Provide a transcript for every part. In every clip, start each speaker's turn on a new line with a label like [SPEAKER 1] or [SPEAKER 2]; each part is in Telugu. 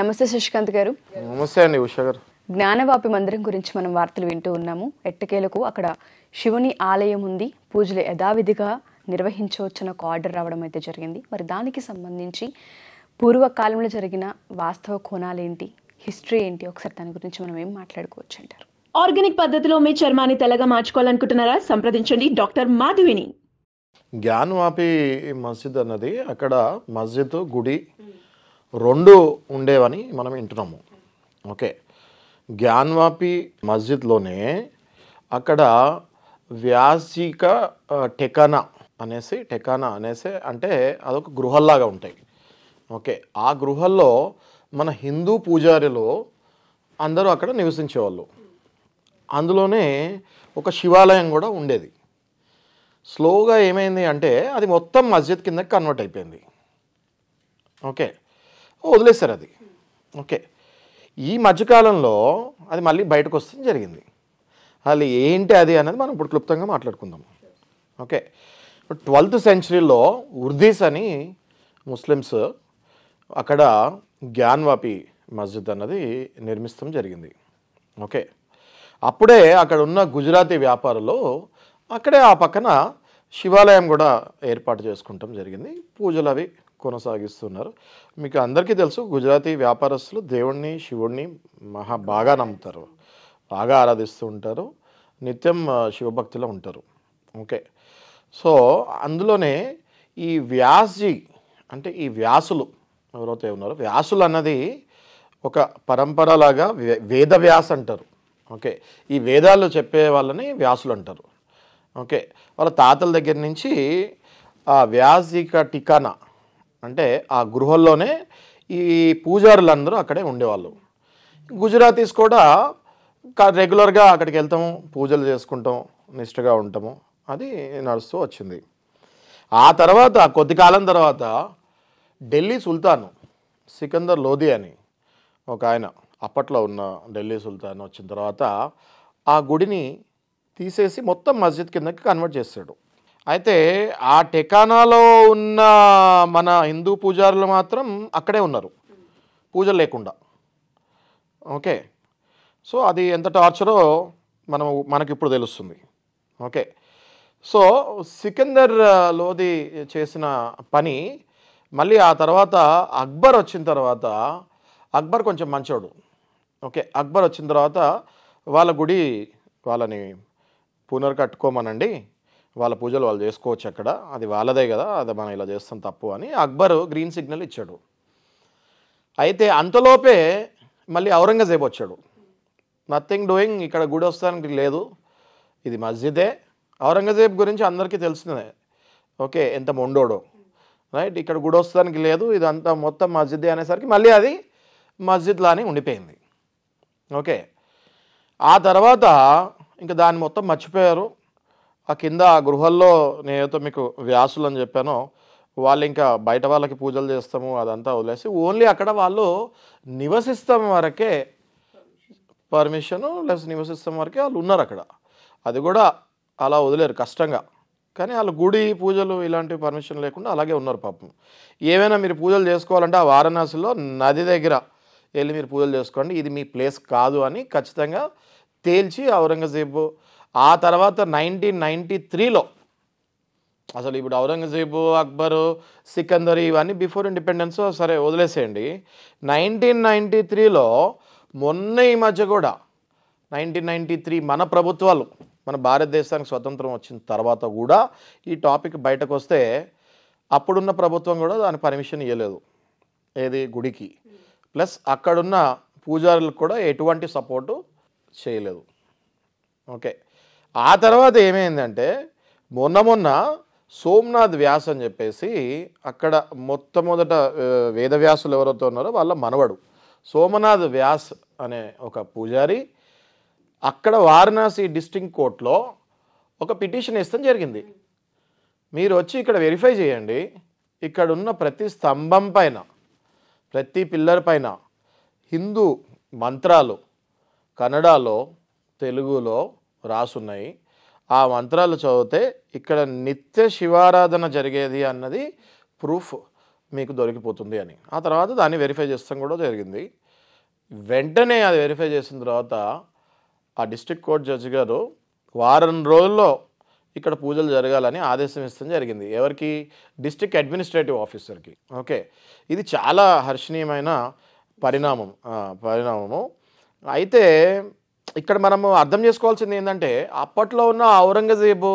[SPEAKER 1] నమస్తే శశికాంత్ గారు నమస్తే అండి ఉషా గారు జ్ఞానవాపి మందిరం గురించి మనం వార్తలు వింటూ ఉన్నాము ఎట్టకేలకు అక్కడ శివుని ఆలయం ఉంది పూజలు యథావిధిగా నిర్వహించవచ్చు ఒక ఆర్డర్ రావడం అయితే జరిగింది మరి దానికి సంబంధించి పూర్వకాలంలో జరిగిన వాస్తవ కోణాలు ఏంటి హిస్టరీ ఏంటి ఒకసారి దాని గురించి మనం ఏం మాట్లాడుకోవచ్చు అంటారు ఆర్గానిక్ పద్ధతిలో మీ చర్మాన్ని తెల్లగా మార్చుకోవాలనుకుంటున్నారా సంప్రదించండి డాక్టర్ మాధవిని జ్ఞానవాపి మస్జిద్ అన్నది అక్కడ మస్జిద్ గుడి రెండు ఉండేవని మనం వింటున్నాము ఓకే జ్ఞాన్వాపి మస్జిద్లోనే అక్కడ వ్యాసిక టెకానా అనేసి టెకానా అనేసి అంటే అదొక గృహల్లాగా ఉంటాయి ఓకే ఆ గృహల్లో మన హిందూ పూజారిలో అందరూ అక్కడ నివసించేవాళ్ళు అందులోనే ఒక శివాలయం కూడా ఉండేది స్లోగా ఏమైంది అంటే అది మొత్తం మస్జిద్ కిందకి కన్వర్ట్ అయిపోయింది ఓకే వదిలేశారు అది ఓకే ఈ మధ్యకాలంలో అది మళ్ళీ బయటకు వస్తుంది జరిగింది అది ఏంటి అది అనేది మనం ఇప్పుడు క్లుప్తంగా మాట్లాడుకుందాం ఓకే ట్వెల్త్ సెంచరీలో ఉర్దీస్ అని ముస్లిమ్స్ అక్కడ గ్యాన్వాపి మస్జిద్ అన్నది నిర్మిస్తాం జరిగింది ఓకే అప్పుడే అక్కడ ఉన్న గుజరాతీ వ్యాపారులు అక్కడే ఆ పక్కన శివాలయం కూడా ఏర్పాటు చేసుకుంటాం జరిగింది పూజలు అవి కొనసాగిస్తున్నారు మీకు అందరికీ తెలుసు గుజరాతీ వ్యాపారస్తులు దేవుణ్ణి శివుణ్ణి మహా బాగా నమ్ముతారు బాగా ఆరాధిస్తూ ఉంటారు నిత్యం శివభక్తిలో ఉంటారు ఓకే సో అందులోనే ఈ వ్యాస్జీ అంటే ఈ వ్యాసులు ఎవరైతే ఉన్నారో వ్యాసులు అన్నది ఒక పరంపరలాగా వేద వ్యాస్ అంటారు ఓకే ఈ వేదాలు చెప్పే వాళ్ళని వ్యాసులు అంటారు ఓకే వాళ్ళ తాతల దగ్గర నుంచి ఆ వ్యాసిక టికానా అంటే ఆ గృహల్లోనే ఈ పూజారులందరూ అక్కడే ఉండేవాళ్ళు గుజరాతీస్ కూడా రెగ్యులర్గా అక్కడికి వెళ్తాము పూజలు చేసుకుంటాం నిష్ఠగా ఉంటాము అది నడుస్తూ వచ్చింది ఆ తర్వాత కొద్ది కాలం తర్వాత ఢిల్లీ సుల్తాను సికందర్ లోధి అని ఒక ఆయన అప్పట్లో ఉన్న ఢిల్లీ సుల్తాన్ వచ్చిన తర్వాత ఆ గుడిని తీసేసి మొత్తం మస్జిద్ కిందకి కన్వర్ట్ చేస్తాడు అయితే ఆ టెకానాలో ఉన్న మన హిందూ పూజారులు మాత్రం అక్కడే ఉన్నారు పూజ లేకుండా ఓకే సో అది ఎంత టార్చరో మనం మనకిప్పుడు తెలుస్తుంది ఓకే సో సికిందర్ లోది చేసిన పని మళ్ళీ ఆ తర్వాత అక్బర్ వచ్చిన తర్వాత అక్బర్ కొంచెం మంచోడు ఓకే అక్బర్ వచ్చిన తర్వాత వాళ్ళ గుడి వాళ్ళని పునర్కట్టుకోమనండి వాళ్ళ పూజలు వాళ్ళు చేసుకోవచ్చు అక్కడ అది వాళ్ళదే కదా అది మనం ఇలా చేస్తాం తప్పు అని అక్బర్ గ్రీన్ సిగ్నల్ ఇచ్చాడు అయితే అంతలోపే మళ్ళీ ఔరంగజేబ్ వచ్చాడు నథింగ్ డూయింగ్ ఇక్కడ గుడి వస్తానికి లేదు ఇది మస్జిదే ఔరంగజేబ్ గురించి అందరికీ తెలిసిందే ఓకే ఎంత మొండోడు రైట్ ఇక్కడ గుడి వస్తానికి లేదు ఇదంతా మొత్తం మస్జిదే అనేసరికి మళ్ళీ అది మస్జిద్లానే ఉండిపోయింది ఓకే ఆ తర్వాత ఇంకా దాన్ని మొత్తం మర్చిపోయారు ఆ కింద ఆ గృహల్లో నేనైతే మీకు వ్యాసులు అని చెప్పానో వాళ్ళు ఇంకా బయట వాళ్ళకి పూజలు చేస్తాము అదంతా వదిలేసి ఓన్లీ అక్కడ వాళ్ళు నివసిస్తాం వరకే పర్మిషను ప్లస్ నివసిస్తాం వరకే వాళ్ళు ఉన్నారు అక్కడ అది కూడా అలా వదిలేరు కష్టంగా కానీ వాళ్ళు గుడి పూజలు ఇలాంటి పర్మిషన్ లేకుండా అలాగే ఉన్నారు పాపం ఏమైనా మీరు పూజలు చేసుకోవాలంటే ఆ వారణాసిలో నది దగ్గర వెళ్ళి మీరు పూజలు చేసుకోండి ఇది మీ ప్లేస్ కాదు అని ఖచ్చితంగా తేల్చి ఔరంగజేబు ఆ తర్వాత నైన్టీన్ నైంటీ త్రీలో అసలు ఇప్పుడు ఔరంగజేబు అక్బరు సికందర్ ఇవన్నీ బిఫోర్ ఇండిపెండెన్స్ సరే వదిలేసేయండి నైన్టీన్ నైంటీ త్రీలో మొన్న ఈ మధ్య కూడా నైన్టీన్ నైంటీ త్రీ మన ప్రభుత్వాలు మన భారతదేశానికి స్వతంత్రం వచ్చిన తర్వాత కూడా ఈ టాపిక్ బయటకు వస్తే అప్పుడున్న ప్రభుత్వం కూడా దాని పర్మిషన్ ఇవ్వలేదు ఏది గుడికి ప్లస్ అక్కడున్న పూజారులకు కూడా ఎటువంటి సపోర్టు చేయలేదు ఓకే ఆ తర్వాత ఏమైందంటే మొన్న మొన్న సోమనాథ్ వ్యాస్ అని చెప్పేసి అక్కడ మొట్టమొదట వేదవ్యాసులు ఎవరైతే ఉన్నారో వాళ్ళ మనవడు సోమనాథ్ వ్యాస్ అనే ఒక పూజారి అక్కడ వారణాసి డిస్ట్రిక్ట్ కోర్టులో ఒక పిటిషన్ ఇస్తాం జరిగింది మీరు వచ్చి ఇక్కడ వెరిఫై చేయండి ఇక్కడ ఉన్న ప్రతి స్తంభం పైన ప్రతి పిల్లర్ పైన హిందూ మంత్రాలు కన్నడలో తెలుగులో రాసున్నాయి ఆ మంత్రాలు చదివితే ఇక్కడ నిత్య శివారాధన జరిగేది అన్నది ప్రూఫ్ మీకు దొరికిపోతుంది అని ఆ తర్వాత దాన్ని వెరిఫై చేస్తాం కూడా జరిగింది వెంటనే అది వెరిఫై చేసిన తర్వాత ఆ డిస్ట్రిక్ట్ కోర్ట్ జడ్జి గారు వారం రోజుల్లో ఇక్కడ పూజలు జరగాలని ఆదేశం ఇస్తాం జరిగింది ఎవరికి డిస్ట్రిక్ట్ అడ్మినిస్ట్రేటివ్ ఆఫీసర్కి ఓకే ఇది చాలా హర్షణీయమైన పరిణామం పరిణామము అయితే ఇక్కడ మనము అర్థం చేసుకోవాల్సింది ఏంటంటే అప్పట్లో ఉన్న ఔరంగజేబు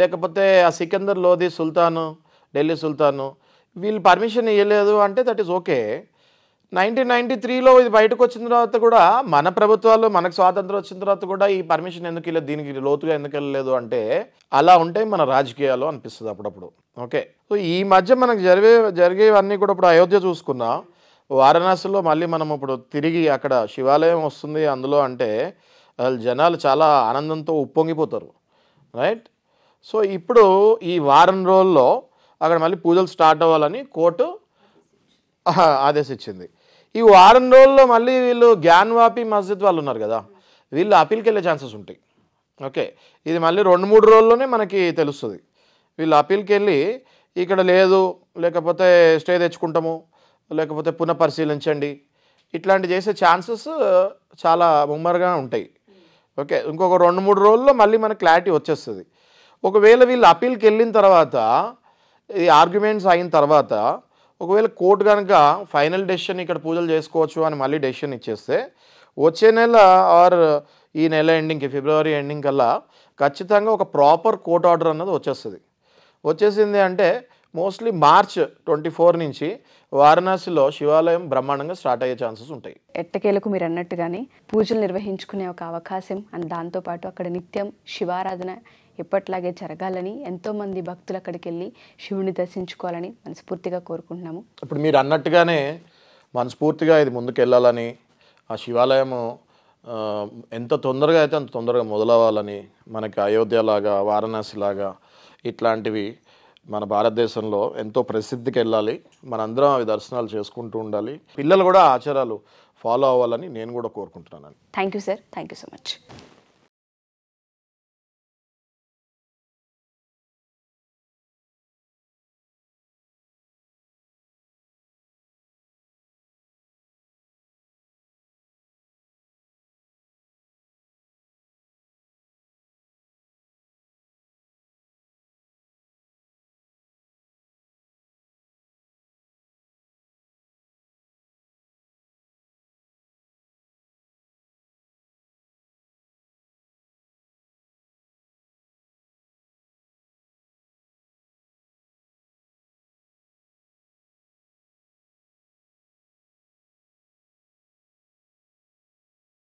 [SPEAKER 1] లేకపోతే ఆ సికందర్ లోధి సుల్తాను ఢిల్లీ సుల్తాను వీళ్ళు పర్మిషన్ ఇవ్వలేదు అంటే that is okay nineteen ninety త్రీలో ఇది బయటకు వచ్చిన తర్వాత కూడా మన ప్రభుత్వాలు మనకు స్వాతంత్రం వచ్చిన తర్వాత కూడా ఈ పర్మిషన్ ఎందుకు వెళ్ళదు దీనికి లోతుగా ఎందుకు వెళ్ళలేదు అంటే అలా ఉంటాయి మన రాజకీయాలు అనిపిస్తుంది అప్పుడప్పుడు ఓకే సో ఈ మధ్య మనకు జరిగే జరిగేవన్నీ కూడా ఇప్పుడు అయోధ్య చూసుకున్నాం వారణాసిలో మళ్ళీ మనం ఇప్పుడు తిరిగి అక్కడ శివాలయం వస్తుంది అందులో అంటే జనాలు చాలా ఆనందంతో ఉప్పొంగిపోతారు రైట్ సో ఇప్పుడు ఈ వారం రోజుల్లో అక్కడ మళ్ళీ పూజలు స్టార్ట్ అవ్వాలని కోర్టు ఆదేశించింది ఈ వారం రోజుల్లో మళ్ళీ వీళ్ళు జ్ఞాన్వాపి మస్జిద్ వాళ్ళు ఉన్నారు కదా వీళ్ళు అప్పీల్కి వెళ్ళే ఛాన్సెస్ ఉంటాయి ఓకే ఇది మళ్ళీ రెండు మూడు రోజుల్లోనే మనకి తెలుస్తుంది వీళ్ళు అప్పీల్కి వెళ్ళి ఇక్కడ లేదు లేకపోతే స్టే తెచ్చుకుంటాము లేకపోతే పునఃపరిశీలించండి ఇట్లాంటి చేసే ఛాన్సెస్ చాలా ముమ్మరుగా ఉంటాయి ఓకే ఇంకొక రెండు మూడు రోజుల్లో మళ్ళీ మనకు క్లారిటీ వచ్చేస్తుంది ఒకవేళ వీళ్ళు అపీల్కి వెళ్ళిన తర్వాత ఈ ఆర్గ్యుమెంట్స్ అయిన తర్వాత ఒకవేళ కోర్టు కనుక ఫైనల్ డెసిషన్ ఇక్కడ పూజలు చేసుకోవచ్చు అని మళ్ళీ డెసిషన్ ఇచ్చేస్తే వచ్చే నెల ఆర్ ఈ నెల ఎండింగ్కి ఫిబ్రవరి ఎండింగ్ కల్లా ఖచ్చితంగా ఒక ప్రాపర్ కోర్ట్ ఆర్డర్ అన్నది వచ్చేస్తుంది వచ్చేసింది అంటే మోస్ట్లీ మార్చ్ ట్వంటీ ఫోర్ నుంచి వారణాసిలో శివాలయం బ్రహ్మాండంగా స్టార్ట్ అయ్యే ఛాన్సెస్ ఉంటాయి ఎట్టకేలకు మీరు అన్నట్టుగానే పూజలు నిర్వహించుకునే ఒక అవకాశం అండ్ దాంతోపాటు అక్కడ నిత్యం శివారాధన ఎప్పట్లాగే జరగాలని ఎంతోమంది భక్తులు అక్కడికి వెళ్ళి శివుని దర్శించుకోవాలని మనస్ఫూర్తిగా కోరుకుంటున్నాము ఇప్పుడు మీరు అన్నట్టుగానే మనస్ఫూర్తిగా ఇది ముందుకెళ్ళాలని ఆ శివాలయము ఎంత తొందరగా అయితే అంత తొందరగా మొదలవ్వాలని మనకి అయోధ్యలాగా వారణాసిలాగా ఇట్లాంటివి మన భారతదేశంలో ఎంతో ప్రసిద్ధికి వెళ్ళాలి మనందరం అవి దర్శనాలు చేసుకుంటూ ఉండాలి పిల్లలు కూడా ఆచారాలు ఫాలో అవ్వాలని నేను కూడా కోరుకుంటున్నాను thank you sir thank you so much